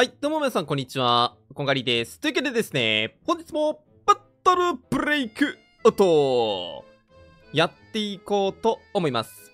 はい、どうも皆さん、こんにちは。こんがりです。というわけでですね、本日もバトルブレイクアウトやっていこうと思います。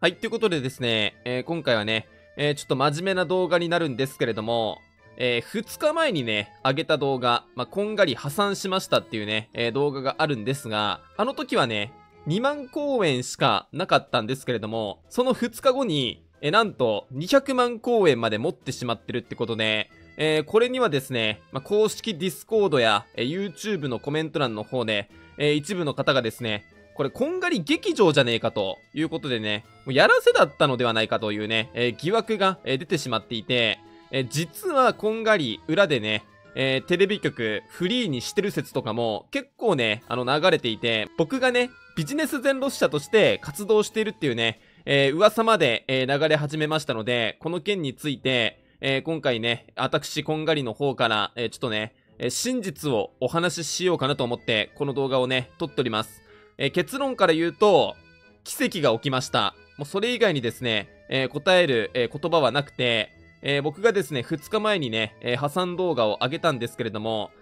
はい、ということでですね、えー、今回はね、えー、ちょっと真面目な動画になるんですけれども、えー、2日前にね、上げた動画、まあ、こんがり破産しましたっていうね、え動画があるんですが、あの時はね、2万公演しかなかったんですけれども、その2日後にえなんと、200万公演まで持ってしまってるってことで、えー、これにはですね、まあ、公式ディスコードや、えー、YouTube のコメント欄の方で、えー、一部の方がですね、これ、こんがり劇場じゃねえかということでね、もうやらせだったのではないかというね、え疑惑が、え出てしまっていて、え実はこんがり裏でね、えテレビ局フリーにしてる説とかも結構ね、あの流れていて、僕がね、ビジネス全路者として活動しているっていうね、えー、噂まで、えー、流れ始めましたので、この件について、えー、今回ね、私、こんがりの方から、えちょっとね、え真実をお話ししようかなと思って、この動画をね、撮っております。え結論から言うと、奇跡が起きました。もうそれ以外にですね、え答える、え言葉はなくて、え僕がですね、2日前にね、え破産動画を上げたんですけれども、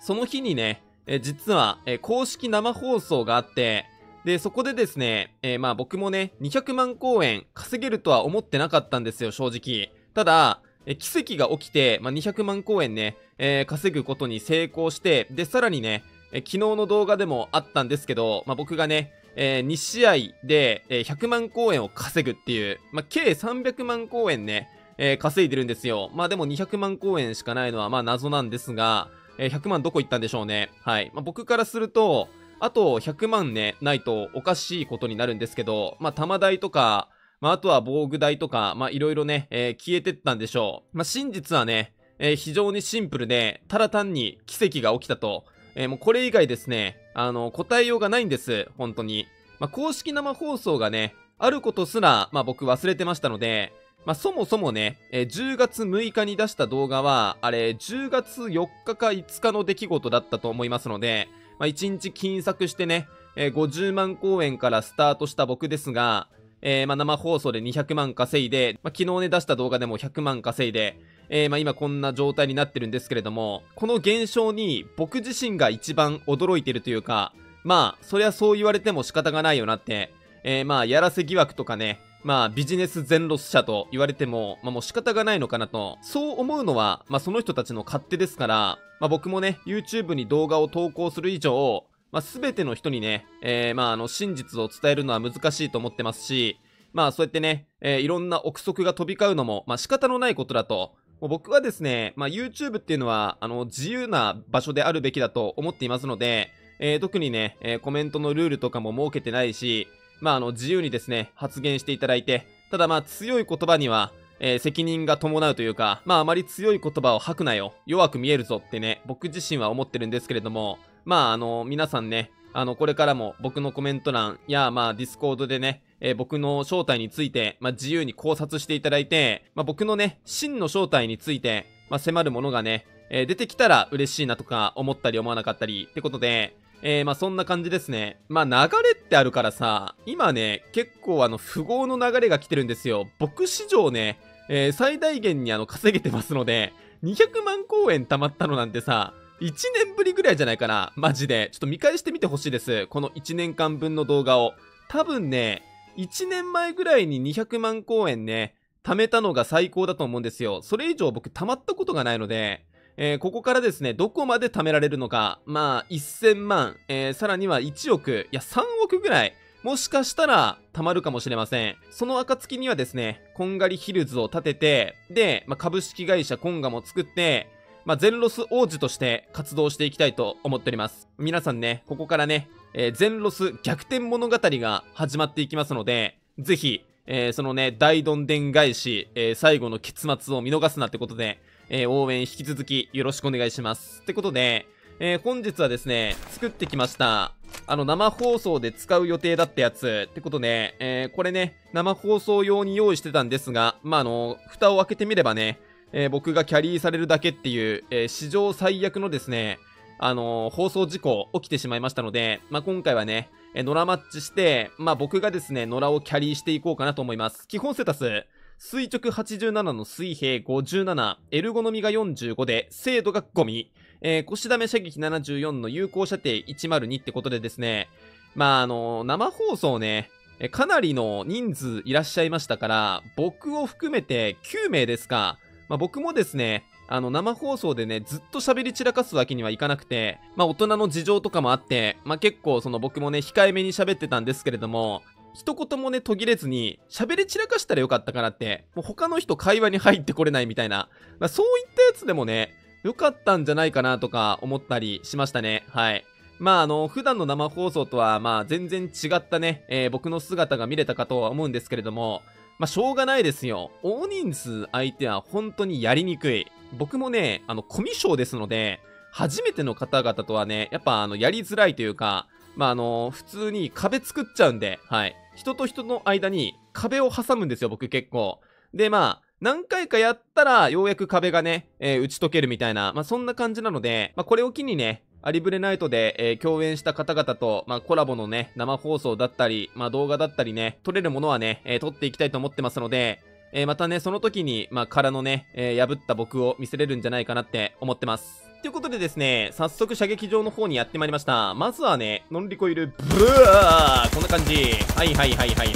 その日にね、え実は、え公式生放送があって、で、そこでですね、えー、まあ僕もね、200万公演稼げるとは思ってなかったんですよ、正直。ただ、え奇跡が起きて、まあ、200万公演ね、えー、稼ぐことに成功して、で、さらにね、え昨日の動画でもあったんですけど、まあ、僕がね、えー、2試合で、え100万公演を稼ぐっていう、まあ、計300万公演ね、えー、稼いでるんですよ。まあでも200万公演しかないのはまあ謎なんですが、えー、100万どこ行ったんでしょうね。はい。まあ、僕からすると、あと100万ね、ないとおかしいことになるんですけど、まあ、玉台とか、まあ、あとは防具台とか、まあ、いろいろね、えー、消えてったんでしょう。まあ、真実はね、えー、非常にシンプルで、ただ単に奇跡が起きたと。えー、もうこれ以外ですね、あの、答えようがないんです、本当に。まあ、公式生放送がね、あることすら、まあ、僕忘れてましたので、まあ、そもそもね、えー、10月6日に出した動画は、あれ、10月4日か5日の出来事だったと思いますので、まあ、1日金策してね、えー、50万公演からスタートした僕ですが、えー、まあ、生放送で200万稼いで、まあ、昨日ね、出した動画でも100万稼いで、えー、まあ、今こんな状態になってるんですけれども、この現象に僕自身が一番驚いてるというか、まあ、そりゃそう言われても仕方がないよなって、えー、まあ、やらせ疑惑とかね、まあ、ビジネス全ロス者と言われても、まあもう仕方がないのかなと、そう思うのは、まあその人たちの勝手ですから、まあ僕もね、YouTube に動画を投稿する以上、まあ全ての人にね、えー、まああの真実を伝えるのは難しいと思ってますし、まあそうやってね、えー、いろんな憶測が飛び交うのも、まあ仕方のないことだと、もう僕はですね、まあ YouTube っていうのは、あの自由な場所であるべきだと思っていますので、えー、特にね、えー、コメントのルールとかも設けてないし、まあ、あの、自由にですね、発言していただいて、ただまあ、強い言葉には、えー、責任が伴うというか、まあ、あまり強い言葉を吐くなよ。弱く見えるぞってね、僕自身は思ってるんですけれども、まあ、あの、皆さんね、あの、これからも僕のコメント欄や、まあ、ディスコードでね、えー、僕の正体について、まあ、自由に考察していただいて、まあ、僕のね、真の正体について、まあ、迫るものがね、えー、出てきたら嬉しいなとか思ったり思わなかったりってことで、えー、まあそんな感じですね。まあ流れってあるからさ、今ね、結構あの、富豪の流れが来てるんですよ。僕史上ね、えー、最大限にあの、稼げてますので、200万公演貯まったのなんてさ、1年ぶりぐらいじゃないかな。マジで。ちょっと見返してみてほしいです。この1年間分の動画を。多分ね、1年前ぐらいに200万公演ね、貯めたのが最高だと思うんですよ。それ以上僕溜まったことがないので、えー、ここからですね、どこまで貯められるのか、まあ、1000万、えー、さらには1億、いや、3億ぐらい、もしかしたら、貯まるかもしれません。その暁にはですね、こんがりヒルズを建てて、で、まあ、株式会社コンガも作って、まあ、ゼンロス王子として活動していきたいと思っております。皆さんね、ここからね、えー、ゼンロス逆転物語が始まっていきますので、ぜひ、えー、そのね、大どんでん返し、えー、最後の結末を見逃すなってことで、えー、応援引き続きよろしくお願いします。ってことで、えー、本日はですね、作ってきました。あの、生放送で使う予定だったやつ。ってことで、えー、これね、生放送用に用意してたんですが、まあ、あの、蓋を開けてみればね、えー、僕がキャリーされるだけっていう、えー、史上最悪のですね、あのー、放送事故起きてしまいましたので、まあ、今回はね、えー、野良マッチして、まあ、僕がですね、野良をキャリーしていこうかなと思います。基本セタス、垂直87の水平57、エルゴノミが45で、精度が5ミえー、腰ダメ射撃74の有効射程102ってことでですね、まあ、あのー、生放送ね、かなりの人数いらっしゃいましたから、僕を含めて9名ですか。まあ、僕もですね、あの、生放送でね、ずっと喋り散らかすわけにはいかなくて、まあ、大人の事情とかもあって、まあ、結構その僕もね、控えめに喋ってたんですけれども、一言もね、途切れずに、喋り散らかしたらよかったかなって、もう他の人会話に入ってこれないみたいな、まあ、そういったやつでもね、よかったんじゃないかなとか思ったりしましたね。はい。まああの、普段の生放送とは、まあ全然違ったね、えー、僕の姿が見れたかとは思うんですけれども、まあしょうがないですよ。大人数相手は本当にやりにくい。僕もね、あの、コミュ障ですので、初めての方々とはね、やっぱあの、やりづらいというか、まああの、普通に壁作っちゃうんで、はい。人と人の間に壁を挟むんですよ、僕結構。で、まあ、何回かやったら、ようやく壁がね、えー、打ち解けるみたいな、まあ、そんな感じなので、まあ、これを機にね、アリブレナイトで、えー、共演した方々と、まあ、コラボのね、生放送だったり、まあ、動画だったりね、撮れるものはね、えー、撮っていきたいと思ってますので、えー、またね、その時に、まあ、空のね、えー、破った僕を見せれるんじゃないかなって思ってます。ということでですね、早速射撃場の方にやってまいりました。まずはね、ノンリコイル、ブワーこんな感じ。はいはいはいはいはいはい。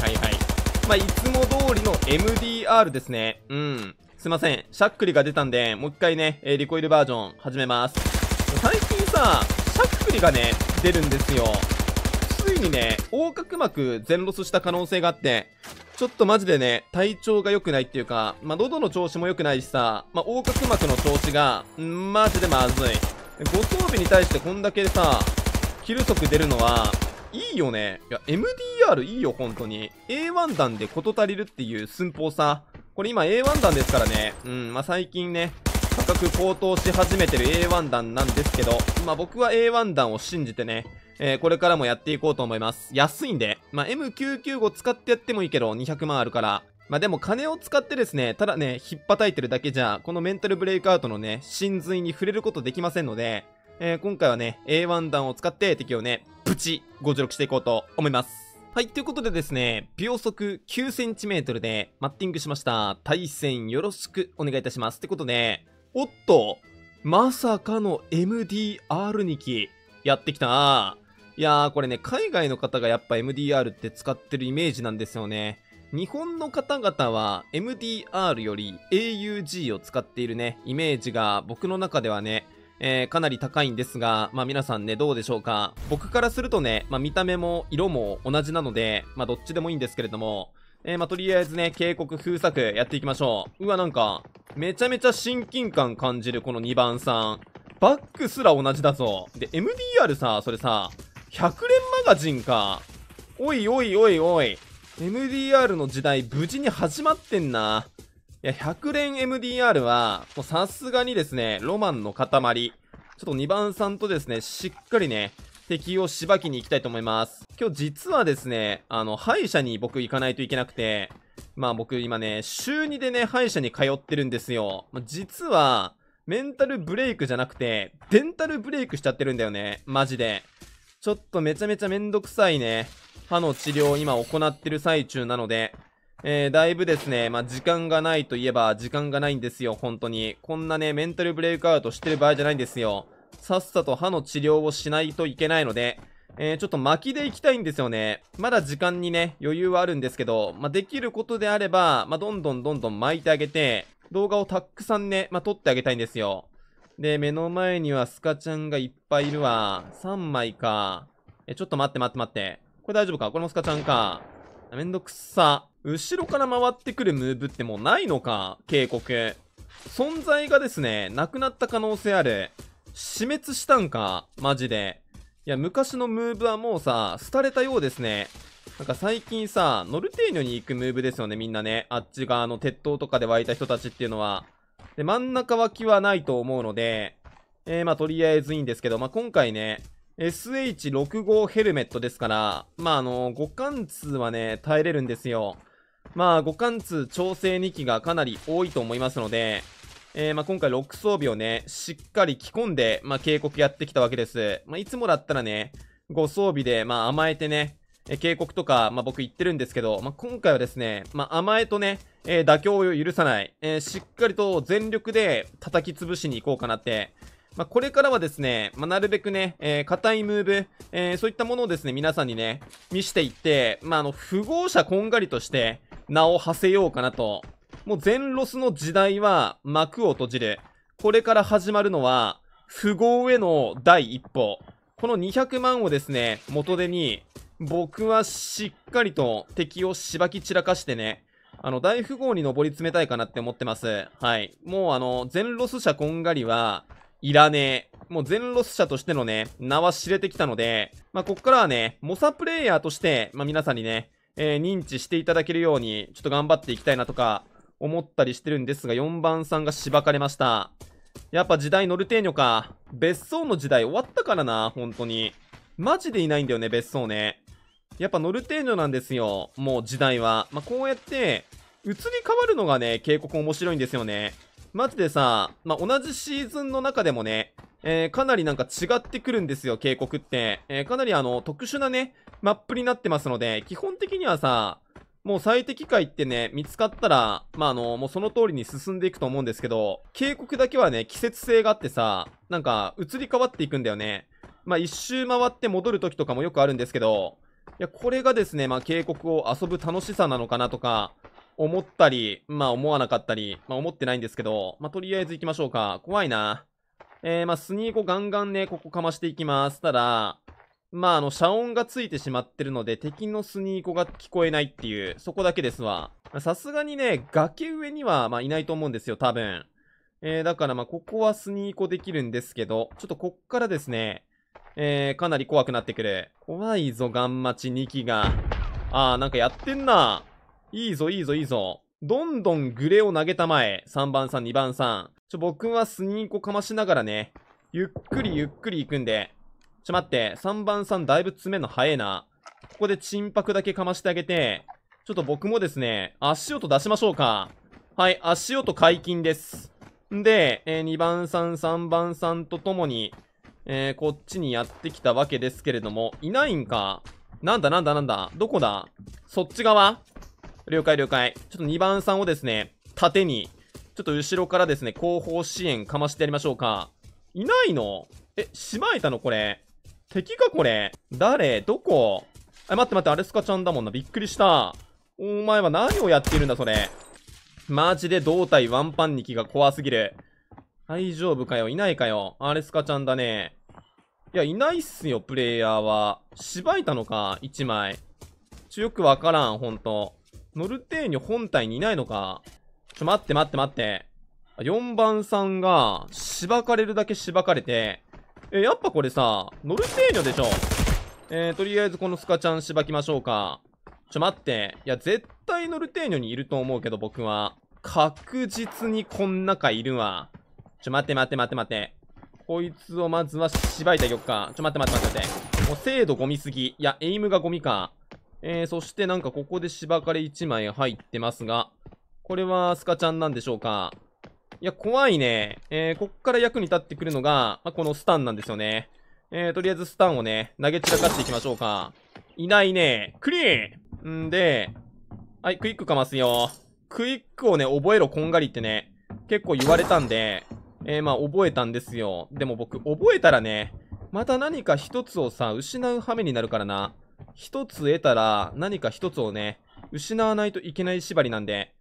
まあ、いつも通りの MDR ですね。うん。すいません。しゃっくりが出たんで、もう一回ね、えリコイルバージョン始めます。最近さ、しゃっくりがね、出るんですよ。ついにね、横隔膜全ロスした可能性があって、ちょっとマジでね、体調が良くないっていうか、まあ、喉の調子も良くないしさ、まあ、横隔膜の調子が、マジでまずい。ご装備に対してこんだけさ、キル速出るのは、いいよね。いや、MDR いいよ、本当に。A1 弾で事足りるっていう寸法さ。これ今 A1 弾ですからね。うん、まあ、最近ね、価格高騰し始めてる A1 弾なんですけど、まあ、僕は A1 弾を信じてね、えー、これからもやっていこうと思います。安いんで、まあ、M995 使ってやってもいいけど、200万あるから。まあ、でも金を使ってですね、ただね、引っ叩いてるだけじゃ、このメンタルブレイクアウトのね、真髄に触れることできませんので、えー、今回はね、A1 弾を使って敵をね、プチ、56していこうと思います。はい、ということでですね、秒速 9cm でマッティングしました。対戦よろしくお願いいたします。ってことで、おっと、まさかの MDR2 機、やってきたないやー、これね、海外の方がやっぱ MDR って使ってるイメージなんですよね。日本の方々は MDR より AUG を使っているね、イメージが僕の中ではね、えー、かなり高いんですが、まあ皆さんね、どうでしょうか。僕からするとね、まあ見た目も色も同じなので、まあどっちでもいいんですけれども、えー、まあとりあえずね、警告封鎖区やっていきましょう。うわ、なんか、めちゃめちゃ親近感感じる、この2番さん。バックすら同じだぞ。で、MDR さ、それさ、100連マガジンか。おいおいおいおい。MDR の時代、無事に始まってんな。いや、100連 MDR は、もうさすがにですね、ロマンの塊。ちょっと2番さんとですね、しっかりね、敵をしばきに行きたいと思います。今日実はですね、あの、歯医者に僕行かないといけなくて、まあ僕今ね、週2でね、歯医者に通ってるんですよ。まあ、実は、メンタルブレイクじゃなくて、デンタルブレイクしちゃってるんだよね。マジで。ちょっとめちゃめちゃめんどくさいね、歯の治療を今行ってる最中なので、えー、だいぶですね、まあ、時間がないといえば時間がないんですよ、本当に。こんなね、メンタルブレイクアウトしてる場合じゃないんですよ。さっさと歯の治療をしないといけないので、えー、ちょっと巻きでいきたいんですよね。まだ時間にね、余裕はあるんですけど、まあ、できることであれば、まあ、どんどんどんどん巻いてあげて、動画をたくさんね、まあ、撮ってあげたいんですよ。で、目の前にはスカちゃんがいっぱいいるわ。3枚か。え、ちょっと待って待って待って。これ大丈夫かこれもスカちゃんか。めんどくさ。後ろから回ってくるムーブってもうないのか警告。存在がですね、なくなった可能性ある。死滅したんかマジで。いや、昔のムーブはもうさ、廃れたようですね。なんか最近さ、ノルテーニョに行くムーブですよね、みんなね。あっち側の鉄塔とかで湧いた人たちっていうのは。で、真ん中脇はないと思うので、えー、まあ、とりあえずいいんですけど、まあ、今回ね、SH65 ヘルメットですから、まあ、あの互五感通はね、耐えれるんですよ。まあ、五換通調整2機がかなり多いと思いますので、えー、まあ、今回6装備をね、しっかり着込んで、まあ、警告やってきたわけです。まあ、いつもだったらね、5装備で、まあ、甘えてね、え警告とか、まあ、僕言ってるんですけど、まあ、今回はですね、まあ、甘えとね、えー、妥協を許さない、えー、しっかりと全力で叩き潰しに行こうかなって、まあ、これからはですね、まあ、なるべくね、えー、いムーブ、えー、そういったものをですね、皆さんにね、見していって、まあ、あの、不合者こんがりとして名を馳せようかなと。もう全ロスの時代は幕を閉じる。これから始まるのは、不合への第一歩。この200万をですね、元手に、僕はしっかりと敵をしばき散らかしてね、あの、大富豪に登り詰めたいかなって思ってます。はい。もうあの、全ロス者こんがりは、いらねえ。もう全ロス者としてのね、名は知れてきたので、まあ、こっからはね、モサプレイヤーとして、まあ、皆さんにね、えー、認知していただけるように、ちょっと頑張っていきたいなとか、思ったりしてるんですが、4番さんがしばかれました。やっぱ時代ノルテーニョか。別荘の時代終わったからな、本当に。マジでいないんだよね、別荘ね。やっぱ乗る程度なんですよ。もう時代は。まあ、こうやって、移り変わるのがね、警告面白いんですよね。マジでさ、まあ、同じシーズンの中でもね、えー、かなりなんか違ってくるんですよ、警告って。えー、かなりあの、特殊なね、マップになってますので、基本的にはさ、もう最適解ってね、見つかったら、まあ、あの、もうその通りに進んでいくと思うんですけど、警告だけはね、季節性があってさ、なんか、移り変わっていくんだよね。まあ、一周回って戻る時とかもよくあるんですけど、や、これがですね、まあ、告を遊ぶ楽しさなのかなとか、思ったり、まあ、思わなかったり、まあ、思ってないんですけど、まあ、とりあえず行きましょうか。怖いな。えー、まあ、スニーコガンガンね、ここかましていきます。ただ、まあ、あの、遮音がついてしまってるので、敵のスニーコが聞こえないっていう、そこだけですわ。さすがにね、崖上には、まあ、いないと思うんですよ、多分。えー、だから、まあ、ここはスニーコできるんですけど、ちょっとこっからですね、えー、かなり怖くなってくる。怖いぞ、ガンマチ2機が。あー、なんかやってんな。いいぞ、いいぞ、いいぞ。どんどんグレを投げたまえ。3番さん、2番さん。ちょ、僕はスニーコかましながらね、ゆっくりゆっくり行くんで。ちょ、待って。3番さん、だいぶ詰めの早えな。ここで沈泊だけかましてあげて、ちょっと僕もですね、足音出しましょうか。はい、足音解禁です。んで、えー、2番さん、3番さんとともに、えー、こっちにやってきたわけですけれども、いないんか。なんだなんだなんだ。どこだそっち側了解了解。ちょっと2番さんをですね、縦に、ちょっと後ろからですね、後方支援かましてやりましょうか。いないのえ、しまえたのこれ。敵かこれ。誰どこあ、待って待って、アレスカちゃんだもんな。びっくりした。お前は何をやっているんだ、それ。マジで胴体ワンパンニキが怖すぎる。大丈夫かよいないかよアレスカちゃんだね。いや、いないっすよ、プレイヤーは。しばいたのか、1枚。ちょ、よくわからん、ほんと。ノルテーニョ本体にいないのか。ちょ、待って待って待って。4番さんが、しばかれるだけしばかれて、え、やっぱこれさ、ノルテーニョでしょ。えー、とりあえずこのスカちゃんしばきましょうか。ちょ、待って。いや、絶対ノルテーニョにいると思うけど、僕は。確実にこん中いるわ。ちょ、待って待って待って待って。こいつをまずはしばいてあげよっか。ちょ、待って待って待って待って。もう精度ゴミすぎ。いや、エイムがゴミか。えー、そしてなんかここで芝かれ1枚入ってますが、これはスカちゃんなんでしょうか。いや、怖いね。えー、こっから役に立ってくるのが、まあ、このスタンなんですよね。えー、とりあえずスタンをね、投げ散らかしていきましょうか。いないね。クリーンんで、はい、クイックかますよ。クイックをね、覚えろ、こんがりってね、結構言われたんで、えー、まあ、覚えたんですよ。でも僕、覚えたらね、また何か一つをさ、失う羽目になるからな。一つ得たら、何か一つをね、失わないといけない縛りなんで。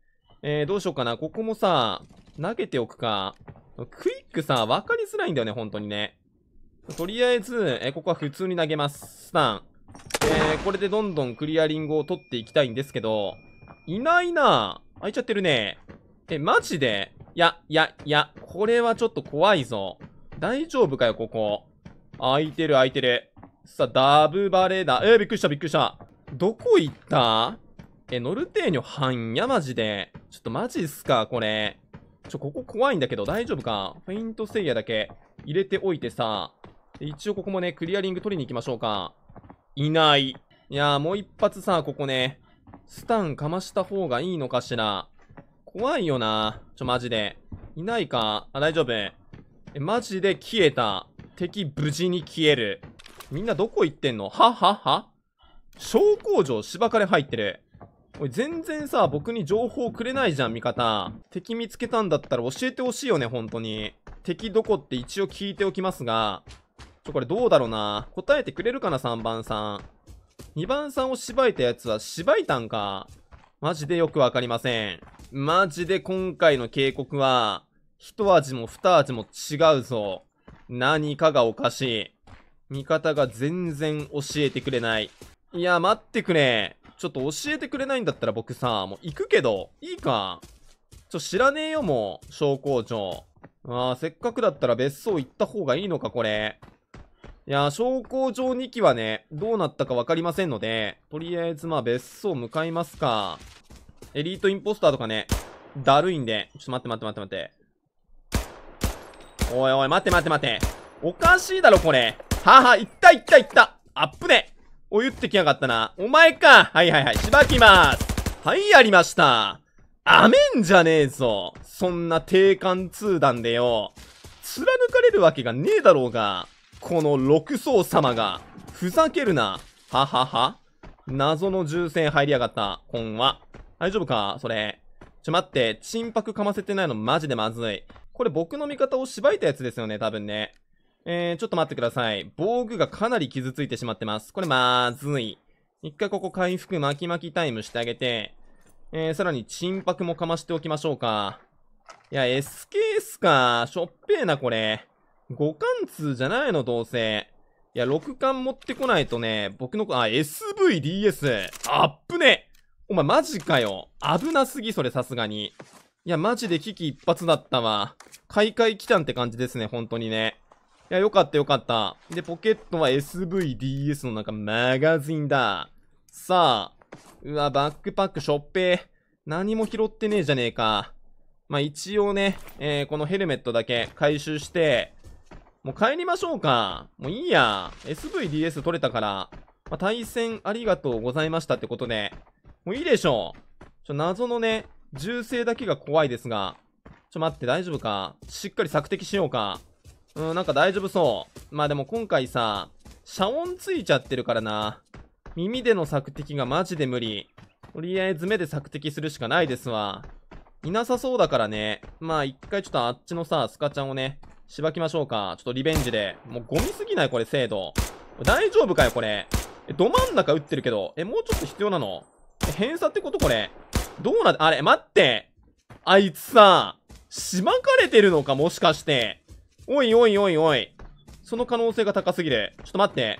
えー、どうしようかな。ここもさ、投げておくか。クイックさ、わかりづらいんだよね、本当にね。とりあえず、えー、ここは普通に投げます。スタン。えー、これでどんどんクリアリングを取っていきたいんですけど、いないな開いちゃってるね。え、マジでいや、いや、いや、これはちょっと怖いぞ。大丈夫かよ、ここ。開いてる、開いてる。さあ、ダブバレーだ。えー、びっくりした、びっくりした。どこ行ったえ、ノルテーニョ半や、マジで。ちょっとマジっすか、これ。ちょ、ここ怖いんだけど、大丈夫かフェイントセイヤだけ入れておいてさ。一応ここもね、クリアリング取りに行きましょうか。いない。いやー、もう一発さ、ここね、スタンかました方がいいのかしら。怖いよな。ちょ、マジで。いないかあ、大丈夫。え、マジで消えた。敵無事に消える。みんなどこ行ってんのははは小工場芝かれ入ってる。おい、全然さ、僕に情報くれないじゃん、味方。敵見つけたんだったら教えてほしいよね、本当に。敵どこって一応聞いておきますが。ちょ、これどうだろうな。答えてくれるかな、3番さん。2番さんをしばいたやつはしばいたんか。マジでよくわかりません。マジで今回の警告は、一味も二味も違うぞ。何かがおかしい。味方が全然教えてくれない。いや、待ってくれ。ちょっと教えてくれないんだったら僕さ、もう行くけど、いいか。ちょ、知らねえよ、もう、小工場。ああ、せっかくだったら別荘行った方がいいのか、これ。いやー、小工場2機はね、どうなったかわかりませんので、とりあえずまあ別荘向かいますか。エリートインポスターとかね、だるいんで。ちょっと待って待って待って待って。おいおい、待って待って待って。おかしいだろ、これ。はは、いったいったいった。アップね。お、言ってきやがったな。お前か。はいはいはい。しばきます。はい、やりました。アメんじゃねえぞ。そんな定冠通弾でよ。貫かれるわけがねえだろうが。この六層様が。ふざけるな。ははは。謎の銃声入りやがった。今は。大丈夫かそれ。ちょ待って、パク噛ませてないのマジでまずい。これ僕の味方を縛いたやつですよね、多分ね。えー、ちょっと待ってください。防具がかなり傷ついてしまってます。これまずい。一回ここ回復巻き巻きタイムしてあげて、えー、さらにパクもかましておきましょうか。いや、S ケースか。しょっぺーな、これ。五貫通じゃないの、どうせ。いや、6巻持ってこないとね、僕の、あ、SVDS。あっプ。ねお前マジかよ。危なすぎ、それさすがに。いや、マジで危機一髪だったわ。買いえ来たんって感じですね、本当にね。いや、よかったよかった。で、ポケットは SVDS のなんかマガジンだ。さあ。うわ、バックパックしょっぺー。何も拾ってねえじゃねえか。まあ、一応ね、えー、このヘルメットだけ回収して、もう帰りましょうか。もういいや。SVDS 取れたから、まあ、対戦ありがとうございましたってことで、もういいでしょちょ、謎のね、銃声だけが怖いですが。ちょ、待って、大丈夫かしっかり索敵しようか。うん、なんか大丈夫そう。まあでも今回さ、遮音ついちゃってるからな。耳での索敵がマジで無理。とりあえず目で索敵するしかないですわ。いなさそうだからね。まあ一回ちょっとあっちのさ、スカちゃんをね、しばきましょうか。ちょっとリベンジで。もうゴミすぎないこれ、精度。大丈夫かよ、これ。え、ど真ん中撃ってるけど。え、もうちょっと必要なの偏差ってことこれ。どうなって、あれ、待って。あいつさ、しまかれてるのかもしかして。おいおいおいおい。その可能性が高すぎる。ちょっと待って。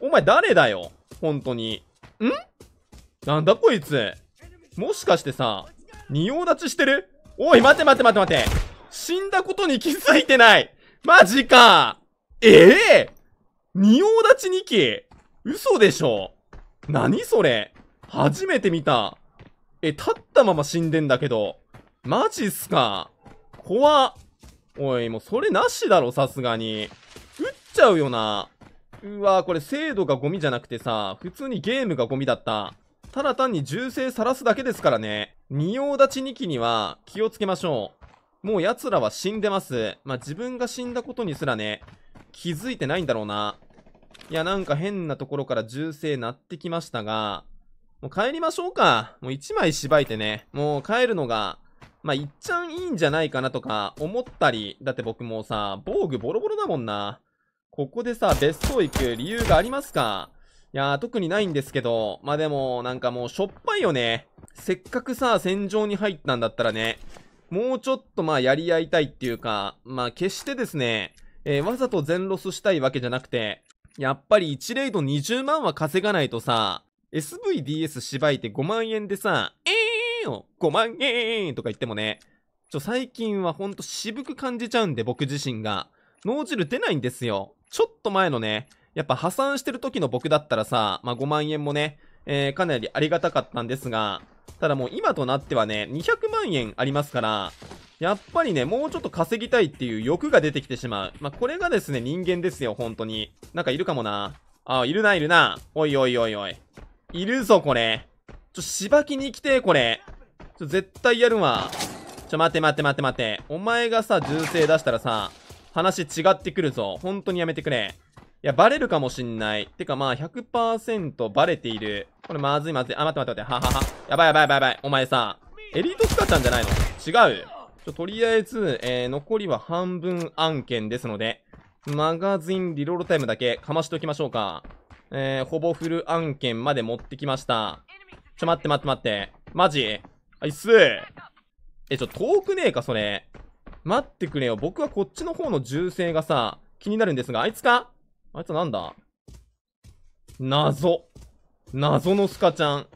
お前誰だよ本当に。んなんだこいつ。もしかしてさ、仁王立ちしてるおい、待て待て待て待て。死んだことに気づいてない。マジか。ええー、仁王立ち2期嘘でしょ何それ初めて見た。え、立ったまま死んでんだけど。マジっすか。怖っ。おい、もうそれなしだろ、さすがに。撃っちゃうよな。うわこれ精度がゴミじゃなくてさ、普通にゲームがゴミだった。ただ単に銃声さらすだけですからね。仁王立ち2期には気をつけましょう。もう奴らは死んでます。まあ、自分が死んだことにすらね、気づいてないんだろうな。いや、なんか変なところから銃声鳴ってきましたが、もう帰りましょうか。もう一枚しばいてね、もう帰るのが、まあ、いっちゃんいいんじゃないかなとか思ったり、だって僕もさ、防具ボロボロだもんな。ここでさ、別荘行く理由がありますかいやー、特にないんですけど、まあ、でも、なんかもうしょっぱいよね。せっかくさ、戦場に入ったんだったらね、もうちょっとまあやり合いたいっていうか、まあ決してですね、えー、わざと全ロスしたいわけじゃなくて、やっぱり1レイド20万は稼がないとさ、SVDS しばいて5万円でさ、えーよ5万円とか言ってもね、ちょ、最近はほんと渋く感じちゃうんで、僕自身が。脳汁出ないんですよ。ちょっと前のね、やっぱ破産してる時の僕だったらさ、まあ、5万円もね、えー、かなりありがたかったんですが、ただもう今となってはね、200万円ありますから、やっぱりね、もうちょっと稼ぎたいっていう欲が出てきてしまう。まあ、これがですね、人間ですよ、本当に。なんかいるかもな。あ、いるな、いるな。おいおいおいおい。いるぞ、これ。ちょ、しばきに来て、これ。ちょ、絶対やるわ。ちょ、待て待て待て待て。お前がさ、銃声出したらさ、話違ってくるぞ。本当にやめてくれ。いや、バレるかもしんない。てかまあ100%バレている。これまずいまずい。あ、待って待って待って。ははは。やばいやばいやばいやばい。お前さ、エリート使ったんじゃないの違う。ちょ、とりあえず、えー、残りは半分案件ですので、マガジンリロードタイムだけかましておきましょうか。えー、ほぼフル案件まで持ってきました。ちょ、待って待って待って。マジあいっすえ、ちょ、遠くねえか、それ。待ってくれよ。僕はこっちの方の銃声がさ、気になるんですが、あいつかあいつなんだ謎。謎のスカちゃん。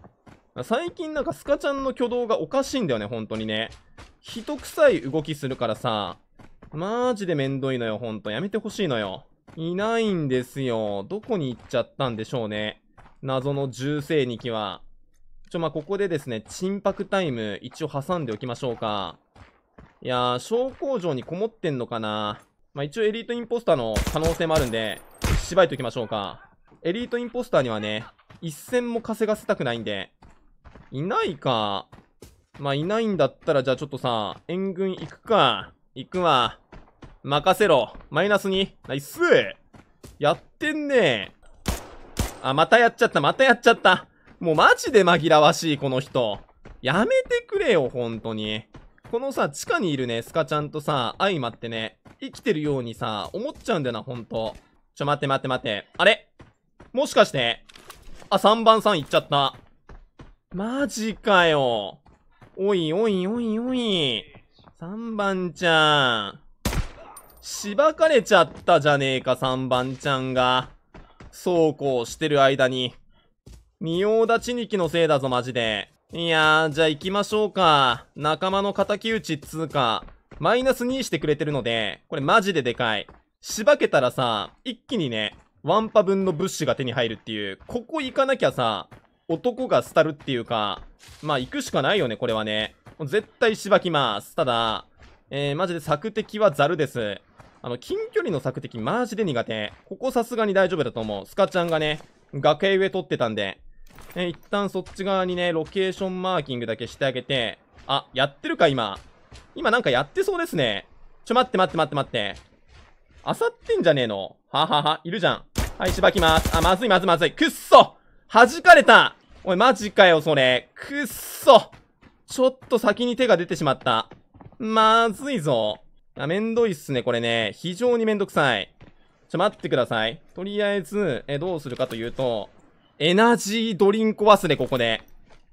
最近なんかスカちゃんの挙動がおかしいんだよね、本当にね。人臭い動きするからさ、マジでめんどいのよ、ほんと。やめてほしいのよ。いないんですよ。どこに行っちゃったんでしょうね。謎の重生2機は。ちょ、まあ、ここでですね、沈泊タイム、一応挟んでおきましょうか。いやー、小工場にこもってんのかなまあ、一応エリートインポスターの可能性もあるんで、しばいときましょうか。エリートインポスターにはね、一戦も稼がせたくないんで、いないか。まあ、いないんだったら、じゃあちょっとさ、援軍行くか。行くわ。任せろ。マイナス2。ナイスやってんねあ、またやっちゃった。またやっちゃった。もうマジで紛らわしい、この人。やめてくれよ、本当に。このさ、地下にいるね、スカちゃんとさ、相まってね、生きてるようにさ、思っちゃうんだよな、ほんと。ちょ、待って待って待って。あれもしかして、あ、3番さん行っちゃった。マジかよ。おいおいおいおい。3番ちゃん。しばかれちゃったじゃねえか、3番ちゃんが。そうこうしてる間に。仁王立ちにきのせいだぞ、マジで。いやー、じゃあ行きましょうか。仲間の敵討ちっつうか、マイナス2してくれてるので、これマジででかい。しばけたらさ、一気にね、ワンパ分の物資が手に入るっていう、ここ行かなきゃさ、男が廃るっていうか、まあ行くしかないよね、これはね。絶対しばきます。ただ、えー、マジで策敵はザルです。あの、近距離の索敵マジで苦手。ここさすがに大丈夫だと思う。スカちゃんがね、崖上取ってたんで、え、一旦そっち側にね、ロケーションマーキングだけしてあげて、あ、やってるか、今。今なんかやってそうですね。ちょ、待って待って待って待って。あさってんじゃねえのはははいるじゃん。はい、しばきます。あ、まずいまずいまずい。くっそ弾かれたおい、マジかよ、それ。くっそちょっと先に手が出てしまった。まずいぞ。あ、めんどいっすね、これね。非常にめんどくさい。ちょ、待ってください。とりあえず、え、どうするかというと、エナジードリンク忘れ、ここで。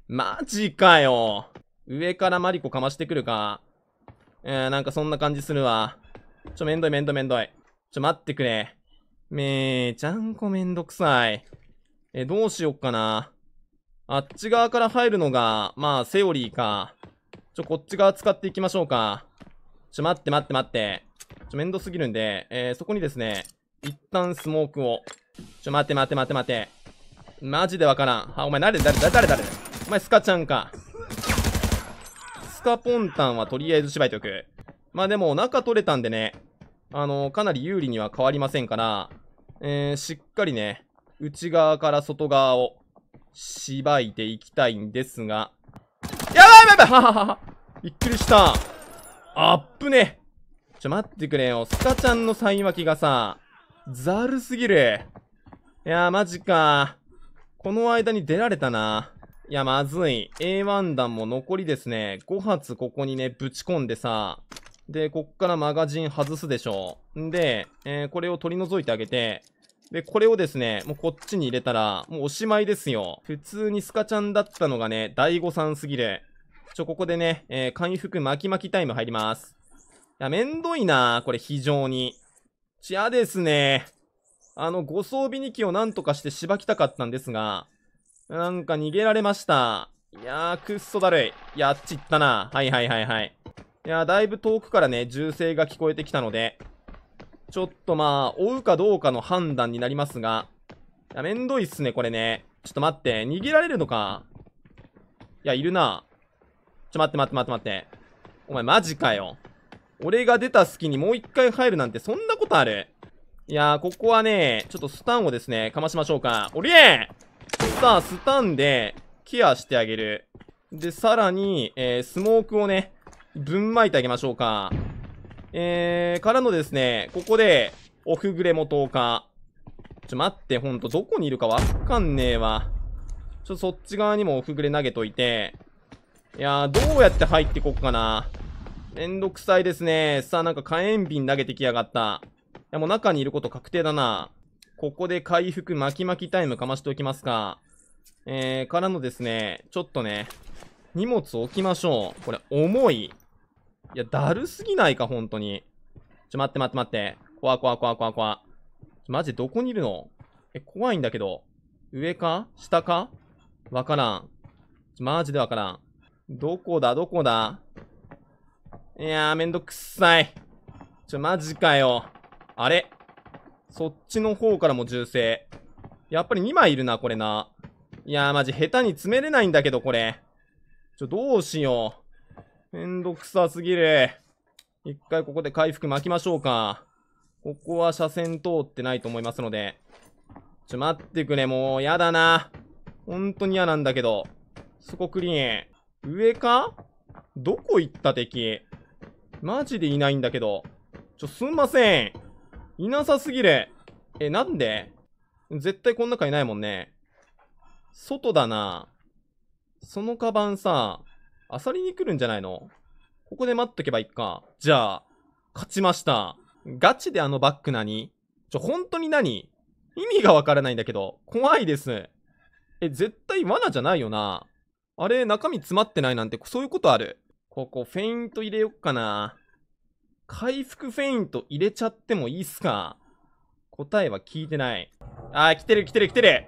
マジかよ。上からマリコかましてくるか。えー、なんかそんな感じするわ。ちょ、めんどいめんどいめんどい。ちょ、待ってくれ。めーちゃんこめんどくさい。え、どうしよっかな。あっち側から入るのが、まあ、セオリーか。ちょ、こっち側使っていきましょうか。ちょ、待って待って待って。ちょ、めんどすぎるんで、えー、そこにですね、一旦スモークを。ちょ、待って待って待って待って。マジでわからん。あ、お前誰誰誰誰誰お前スカちゃんか。スカポンタンはとりあえずしばいておく。まあでも、中取れたんでね、あのー、かなり有利には変わりませんから、えー、しっかりね、内側から外側を、しばいていきたいんですが、やばいやばいははははびっくりした。あっぶねちょ、待ってくれよ。スカちゃんのサイン巻きがさ、ざるすぎる。いやー、マジか。この間に出られたな。いや、まずい。A1 弾も残りですね、5発ここにね、ぶち込んでさ、で、こっからマガジン外すでしょ。んで、えー、これを取り除いてあげて、で、これをですね、もうこっちに入れたら、もうおしまいですよ。普通にスカちゃんだったのがね、大さんすぎる。ちょ、ここでね、えー、回復巻き巻きタイム入ります。いや、めんどいなこれ非常に。ちやですねあの、ご装備に機をなんとかしてしばきたかったんですが、なんか逃げられました。いやー、くっそだるい。いや、あっち行ったな。はいはいはいはい。いやー、だいぶ遠くからね、銃声が聞こえてきたので、ちょっとまあ、追うかどうかの判断になりますが、いや、めんどいっすね、これね。ちょっと待って、逃げられるのか。いや、いるな。ょ、待って待って待って待って。お前マジかよ。俺が出た隙にもう一回入るなんてそんなことあるいやー、ここはね、ちょっとスタンをですね、かましましょうか。おりえさあ、スタンで、ケアしてあげる。で、さらに、えー、スモークをね、ぶんまいてあげましょうか。えー、からのですね、ここで、オフグレも投下。ちょ、待って、ほんと、どこにいるかわかんねえわ。ちょ、そっち側にもオフグレ投げといて、いやー、どうやって入ってこっかな。めんどくさいですね。さあ、なんか火炎瓶投げてきやがった。いや、もう中にいること確定だな。ここで回復巻き巻きタイムかましておきますか。えー、からのですね、ちょっとね、荷物置きましょう。これ、重い。いや、だるすぎないか、本当に。ちょ、待って待って待って。怖怖怖怖怖。マジどこにいるのえ、怖いんだけど。上か下かわからん。マジでわからん。どこだ、どこだいやー、めんどくさい。ちょ、マジかよ。あれそっちの方からも銃声。やっぱり2枚いるな、これな。いやー、マジ下手に詰めれないんだけど、これ。ちょ、どうしよう。めんどくさすぎる。一回ここで回復巻きましょうか。ここは車線通ってないと思いますので。ちょ、待ってくれ、もう、やだな。本当に嫌なんだけど。そこクリーン。上かどこ行った敵マジでいないんだけど。ちょ、すんません。いなさすぎる。え、なんで絶対こん中いないもんね。外だな。そのカバンさ、あさりに来るんじゃないのここで待っとけばいいか。じゃあ、勝ちました。ガチであのバッグ何ちょ、本当に何意味がわからないんだけど。怖いです。え、絶対罠じゃないよな。あれ、中身詰まってないなんて、そういうことある。ここ、フェイント入れよっかな。回復フェイント入れちゃってもいいっすか答えは聞いてない。あー、来てる来てる来てる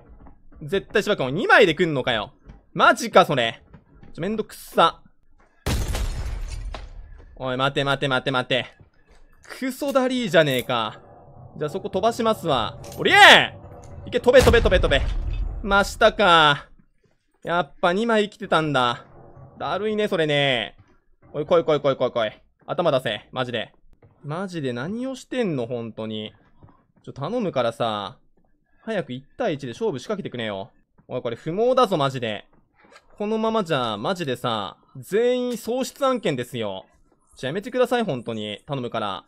絶対しばくも2枚で来んのかよ。マジか、それ。ちょ、めんどくっさ。おい、待て待て待て待て。クソダリーじゃねえか。じゃあそこ飛ばしますわ。おりえいけ、飛べ飛べ飛べ飛べ。真下か。やっぱ2枚生きてたんだ。だるいね、それね。おい、来い来い来い来い来い。頭出せ、マジで。マジで何をしてんの、本当に。ちょ、頼むからさ、早く1対1で勝負仕掛けてくれよ。おい、これ不毛だぞ、マジで。このままじゃ、マジでさ、全員喪失案件ですよ。ちょ、やめてください、本当に。頼むから。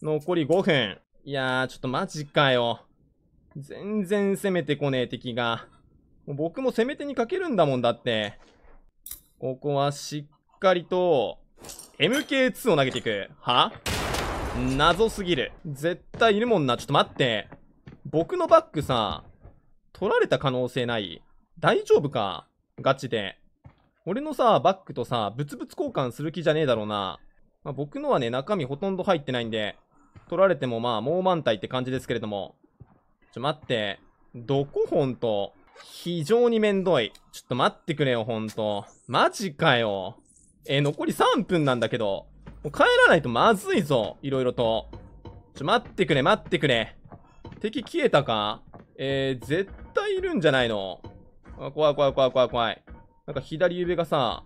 残り5分。いやー、ちょっとマジかよ。全然攻めてこねえ敵が。もう僕も攻め手にかけるんだもんだって。ここはしっかりと、MK2 を投げていく。は謎すぎる。絶対いるもんな。ちょっと待って。僕のバックさ、取られた可能性ない大丈夫かガチで。俺のさ、バックとさ、ブツ交換する気じゃねえだろうな。まあ、僕のはね、中身ほとんど入ってないんで、取られてもまあ、もう満体って感じですけれども。ちょ、待って。どこほんと。非常にめんどい。ちょっと待ってくれよ、ほんと。マジかよ。えー、残り3分なんだけど。もう帰らないとまずいぞ。いろいろと。ちょ、待ってくれ、待ってくれ。敵消えたかえー、絶対いるんじゃないの。あ怖い怖い怖い怖い怖い。なんか左上がさ、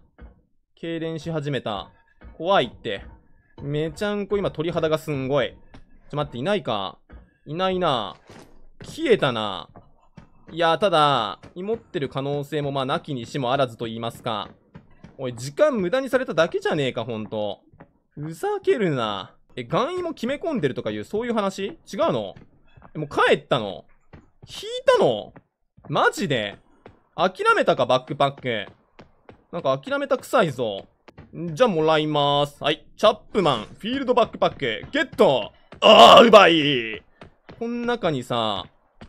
痙攣し始めた。怖いって。めちゃんこ今鳥肌がすんごい。ちょ、待って、いないかいないな消えたないやただ、持ってる可能性もまあ、なきにしもあらずと言いますか。おい、時間無駄にされただけじゃねえか、ほんと。ふざけるな。え、願意も決め込んでるとかいう、そういう話違うのもう帰ったの引いたのマジで諦めたか、バックパック。なんか諦めた臭いぞ。じゃあ、もらいまーす。はい。チャップマン、フィールドバックパック、ゲットああ、うまいこん中にさ、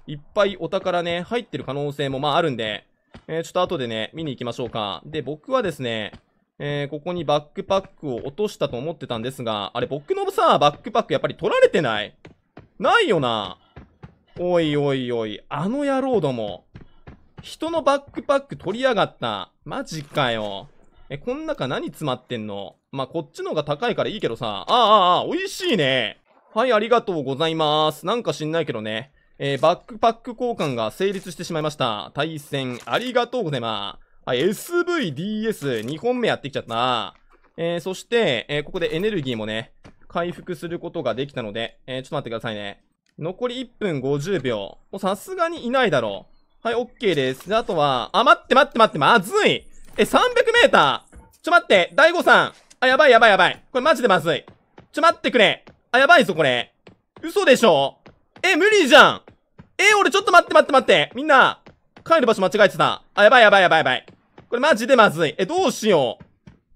いっぱいお宝ね、入ってる可能性もまああるんで、えー、ちょっと後でね、見に行きましょうか。で、僕はですね、えー、ここにバックパックを落としたと思ってたんですが、あれ、僕のさ、バックパックやっぱり取られてないないよな。おいおいおい、あの野郎ども。人のバックパック取りやがった。マジかよ。え、こん中何詰まってんのまあ、こっちの方が高いからいいけどさ。ああ、ああ、美味しいね。はい、ありがとうございます。なんか知んないけどね。えー、バックパック交換が成立してしまいました。対戦、ありがとうございます。あ、SVDS、2本目やってきちゃったな。えー、そして、えー、ここでエネルギーもね、回復することができたので、えー、ちょっと待ってくださいね。残り1分50秒。もうさすがにいないだろう。はい、OK です。で、あとは、あ、待って待って待って、まずいえ、300メーターちょ待って、大悟さんあ、やばいやばいやばい。これマジでまずい。ちょ待ってくれあ、やばいぞこれ。嘘でしょえ、無理じゃんえ、俺ちょっと待って待って待って。みんな、帰る場所間違えてた。あ、やばいやばいやばいやばい。これマジでまずい。え、どうしよ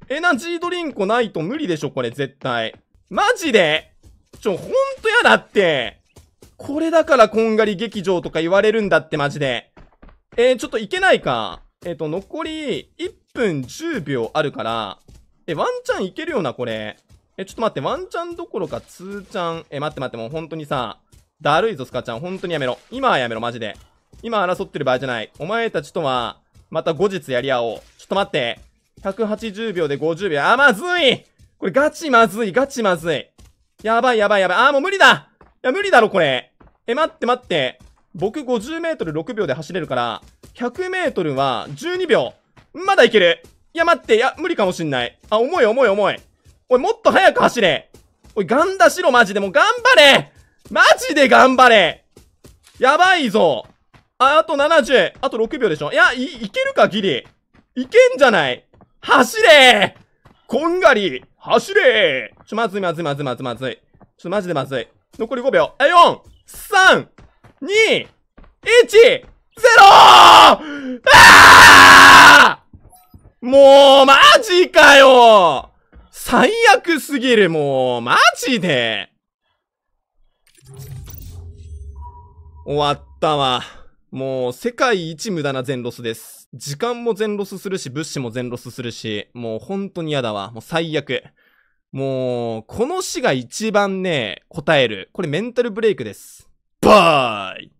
う。エナジードリンクないと無理でしょ、これ絶対。マジでちょ、ほんとやだって。これだからこんがり劇場とか言われるんだって、マジで。えー、ちょっといけないか。えっ、ー、と、残り1分10秒あるから、え、ワンチャンいけるよな、これ。え、ちょっと待って、ワンチャンどころかーチャン。え、待って待って、もう本当にさ、だるいぞ、スカちゃん。本当にやめろ。今はやめろ、マジで。今争ってる場合じゃない。お前たちとは、また後日やり合おう。ちょっと待って。180秒で50秒。あ、まずいこれガチまずい、ガチまずい。やばいやばいやばい。あもう無理だいや、無理だろ、これ。え、待って待って。僕50メートル6秒で走れるから、100メートルは12秒。まだいける。いや、待って。いや、無理かもしんない。あ、重い重い重い。おい、もっと早く走れ。おい、ガンダしろ、マジで。もう頑張れマジで頑張れやばいぞあ、あと70。あと6秒でしょいや、い、いけるか、ギリ。いけんじゃない走れこんがり走れちょ、まずいまずいまずいまずいまずい。ちょマジでまずい。残り5秒。え、4、3、2、1、ゼロあもう、マジかよ最悪すぎる、もう、マジで。終わったわ。もう世界一無駄な全ロスです。時間も全ロスするし、物資も全ロスするし、もう本当に嫌だわ。もう最悪。もう、この死が一番ね、答える。これメンタルブレイクです。バーイ